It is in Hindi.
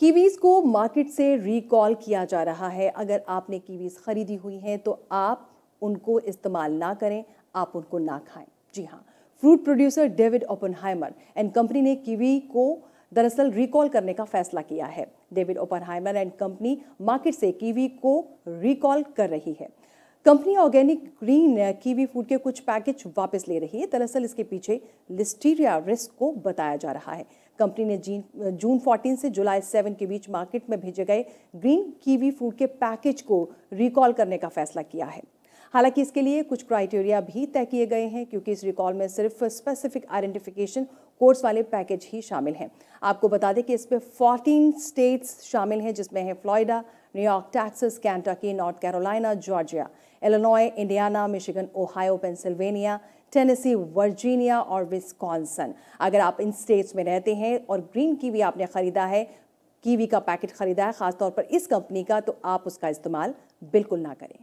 कीवीज़ को मार्केट से रिकॉल किया जा रहा है अगर आपने कीवीज़ ख़रीदी हुई हैं तो आप उनको इस्तेमाल ना करें आप उनको ना खाएं जी हाँ fruit producer David Oppenheimer and company ने कीवी को दरअसल रिकॉल करने का फैसला किया है David Oppenheimer and company market से कीवी को रिकॉल कर रही है company organic green kiwi food के कुछ पैकेज वापस ले रही है दरअसल इसके पीछे लिस्टीरिया रिस्क को बताया जा रहा है कंपनी ने जीन जून 14 से जुलाई 7 के बीच मार्केट में भेजे गए ग्रीन कीवी फूड के पैकेज को रिकॉल करने का फैसला किया है हालांकि इसके लिए कुछ क्राइटेरिया भी तय किए गए हैं क्योंकि इस रिकॉल में सिर्फ स्पेसिफिक आइडेंटिफिकेशन कोर्स वाले पैकेज ही शामिल हैं आपको बता दें कि इसमें फोर्टीन स्टेट्स शामिल हैं जिसमें हैं Florida New York Texas Kentucky North Carolina Georgia Illinois Indiana Michigan Ohio Pennsylvania Tennessee Virginia और विस्कॉन्सन अगर आप इन स्टेट्स में रहते हैं और ग्रीन की भी आपने ख़रीदा है कीवी का पैकेट ख़रीदा है ख़ासतौर पर इस कंपनी का तो आप उसका इस्तेमाल बिल्कुल ना करें